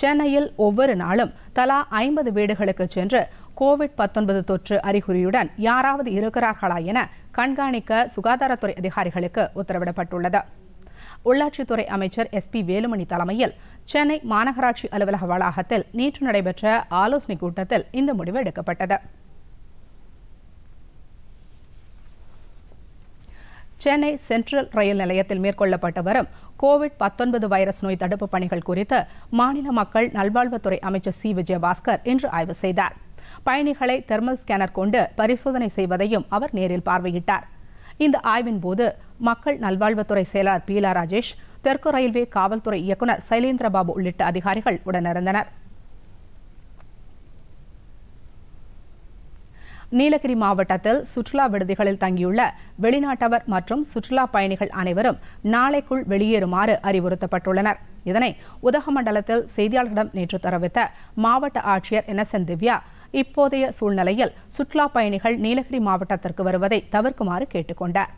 சென்னையில் ஒவ்வொரு நாளும் தலா ஐம்பது வீடுகளுக்கு சென்று கோவிட் பத்தொன்பது தொற்று அறிகுறியுடன் யாராவது இருக்கிறார்களா என கண்காணிக்க சுகாதாரத்துறை அதிகாரிகளுக்கு உத்தரவிடப்பட்டுள்ளது உள்ளாட்சித்துறை அமைச்சர் எஸ் பி வேலுமணி தலைமையில் சென்னை மாநகராட்சி அலுவலக வளாகத்தில் நேற்று நடைபெற்ற ஆலோசனைக் கூட்டத்தில் இந்த முடிவு எடுக்கப்பட்டது சென்னை சென்ட்ரல் ரயில் நிலையத்தில் மேற்கொள்ளப்பட்டு வரும் கோவிட் பத்தொன்பது வைரஸ் நோய் தடுப்பு பணிகள் குறித்து மாநில மக்கள் நல்வாழ்வுத்துறை அமைச்சர் சி விஜயபாஸ்கர் இன்று ஆய்வு செய்தார் பயணிகளை தெர்மல் ஸ்கேனர் கொண்டு பரிசோதனை செய்வதையும் அவர் நேரில் பார்வையிட்டார் இந்த ஆய்வின் போது மக்கள் நல்வாழ்வுத்துறை செயலாளர் பீலா ராஜேஷ் தெற்கு ரயில்வே காவல்துறை இயக்குநர் சைலேந்திரபாபு உள்ளிட்ட அதிகாரிகள் உடனிருந்தனர் நீலகிரி மாவட்டத்தில் சுற்றுலா விடுதிகளில் தங்கியுள்ள வெளிநாட்டவர் மற்றும் சுற்றுலா பயணிகள் அனைவரும் நாளைக்குள் வெளியேறுமாறு அறிவுறுத்தப்பட்டுள்ளனர் இதனை உதகமண்டலத்தில் செய்தியாளர்களிடம் நேற்று தெரிவித்த மாவட்ட ஆட்சியர் இன்னசென்ட் திவ்யா இப்போதைய சூழ்நிலையில் சுற்றுலா பயணிகள் நீலகிரி மாவட்டத்திற்கு வருவதை தவிர்க்குமாறு கேட்டுக்கொண்டார்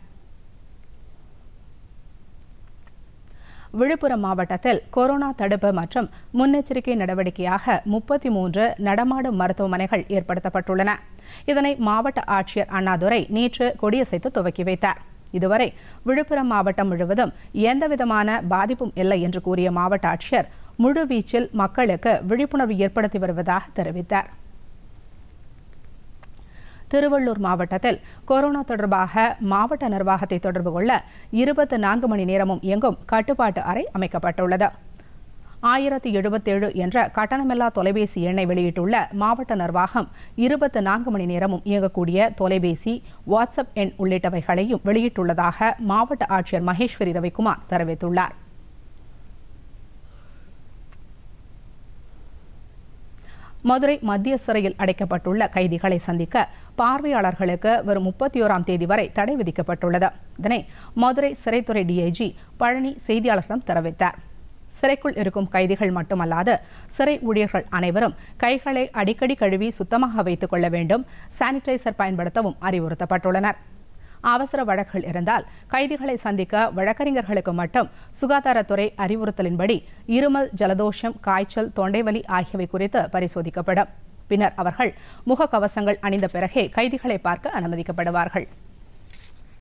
விழுப்புரம் மாவட்டத்தில் கொரோனா தடுப்பு மற்றும் முன்னெச்சரிக்கை நடவடிக்கையாக முப்பத்தி மூன்று நடமாடும் மருத்துவமனைகள் ஏற்படுத்தப்பட்டுள்ளன இதனை மாவட்ட ஆட்சியர் அண்ணாதுரை நேற்று கொடியசைத்து துவக்கி வைத்தார் இதுவரை விழுப்புரம் மாவட்டம் முழுவதும் எந்தவிதமான பாதிப்பும் இல்லை என்று கூறிய மாவட்ட ஆட்சியர் முழுவீச்சில் மக்களுக்கு விழிப்புணர்வு ஏற்படுத்தி வருவதாக தெரிவித்தார் திருவள்ளூர் மாவட்டத்தில் கொரோனா தொடர்பாக மாவட்ட நிர்வாகத்தை தொடர்பு கொள்ள இருபத்தி நான்கு மணி நேரமும் எங்கும் கட்டுப்பாட்டு அறை அமைக்கப்பட்டுள்ளது ஆயிரத்தி எழுபத்தேழு என்ற கட்டணமில்லா தொலைபேசி எண்ணை வெளியிட்டுள்ள மாவட்ட நிர்வாகம் இருபத்தி நான்கு மணி நேரமும் இயங்கக்கூடிய தொலைபேசி வாட்ஸ்அப் எண் உள்ளிட்டவைகளையும் வெளியிட்டுள்ளதாக மாவட்ட ஆட்சியர் மகேஸ்வரி ரவிக்குமார் தெரிவித்துள்ளார் மதுரை மத்திய சிறையில் அடைக்கப்பட்டுள்ள கைதிகளை சந்திக்க பார்வையாளர்களுக்கு வரும் முப்பத்தி ஓராம் தேதி வரை தடை விதிக்கப்பட்டுள்ளது இதனை மதுரை சிறைத்துறை டிஐஜி பழனி செய்தியாளர்களிடம் தெரிவித்தார் சிறைக்குள் இருக்கும் கைதிகள் மட்டுமல்லாது சிறை ஊழியர்கள் அனைவரும் கைகளை அடிக்கடி கழுவி சுத்தமாக வைத்துக் கொள்ள வேண்டும் சானிடைசர் பயன்படுத்தவும் அறிவுறுத்தப்பட்டுள்ளனர் அவசர வழக்குகள் இருந்தால் கைதிகளை சந்திக்க வழக்கறிஞர்களுக்கு மட்டும் சுகாதாரத்துறை அறிவுறுத்தலின்படி இருமல் ஜலதோஷம் காய்ச்சல் தொண்டைவலி ஆகியவை குறித்து பரிசோதிக்கப்படும் பின்னர் அவர்கள் முகக்கவசங்கள் அணிந்த பிறகே கைதிகளை பார்க்க அனுமதிக்கப்படுவார்கள்